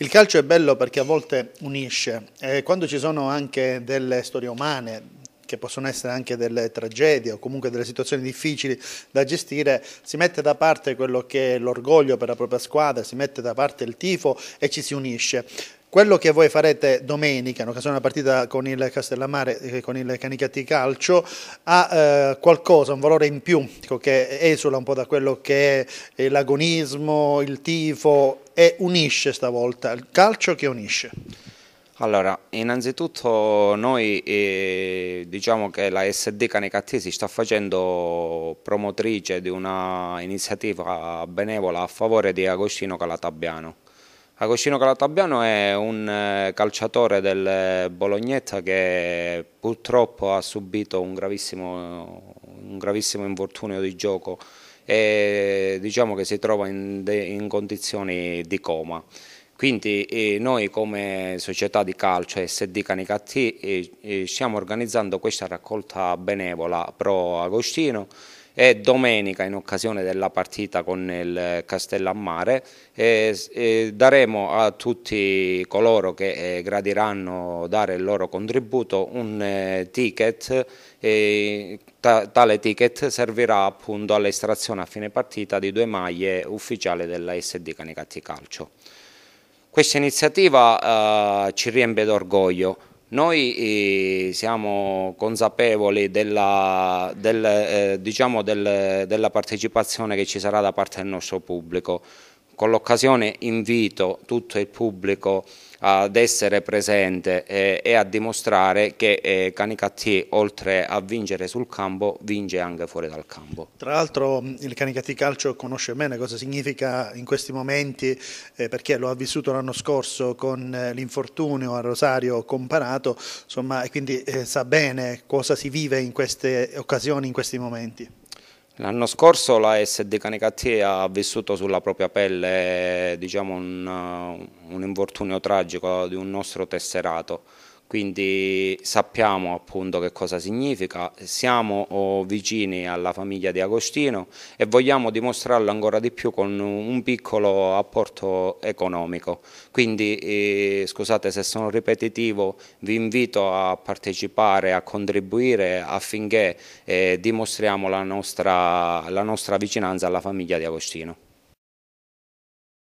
Il calcio è bello perché a volte unisce, eh, quando ci sono anche delle storie umane, che possono essere anche delle tragedie o comunque delle situazioni difficili da gestire, si mette da parte quello che è l'orgoglio per la propria squadra, si mette da parte il tifo e ci si unisce. Quello che voi farete domenica, in occasione della partita con il Castellammare e eh, con il Canicatti Calcio, ha eh, qualcosa, un valore in più che esula un po' da quello che è eh, l'agonismo, il tifo e unisce stavolta, il calcio che unisce. Allora, innanzitutto noi eh, diciamo che la SD Canecatti si sta facendo promotrice di una iniziativa benevola a favore di Agostino Calatabiano Agostino Calatabiano è un eh, calciatore del Bolognetta che purtroppo ha subito un gravissimo, un gravissimo infortunio di gioco e diciamo che si trova in, in condizioni di coma. Quindi eh, noi come società di calcio SD Canicattì eh, stiamo organizzando questa raccolta benevola pro Agostino e domenica in occasione della partita con il Castellammare eh, daremo a tutti coloro che eh, gradiranno dare il loro contributo un eh, ticket tale ticket servirà appunto all'estrazione a fine partita di due maglie ufficiali della SD Canicatti Calcio. Questa iniziativa eh, ci riempie d'orgoglio noi eh, siamo consapevoli della, del, eh, diciamo del, della partecipazione che ci sarà da parte del nostro pubblico, con l'occasione invito tutto il pubblico ad essere presente eh, e a dimostrare che eh, Canicattì oltre a vincere sul campo vince anche fuori dal campo. Tra l'altro il Canicattì Calcio conosce bene cosa significa in questi momenti eh, perché lo ha vissuto l'anno scorso con eh, l'infortunio a Rosario comparato insomma, e quindi sa bene cosa si vive in queste occasioni, in questi momenti. L'anno scorso la SD Canecatti ha vissuto sulla propria pelle diciamo, un, un infortunio tragico di un nostro tesserato quindi sappiamo appunto che cosa significa, siamo oh, vicini alla famiglia di Agostino e vogliamo dimostrarlo ancora di più con un piccolo apporto economico. Quindi eh, scusate se sono ripetitivo, vi invito a partecipare, a contribuire affinché eh, dimostriamo la nostra, la nostra vicinanza alla famiglia di Agostino.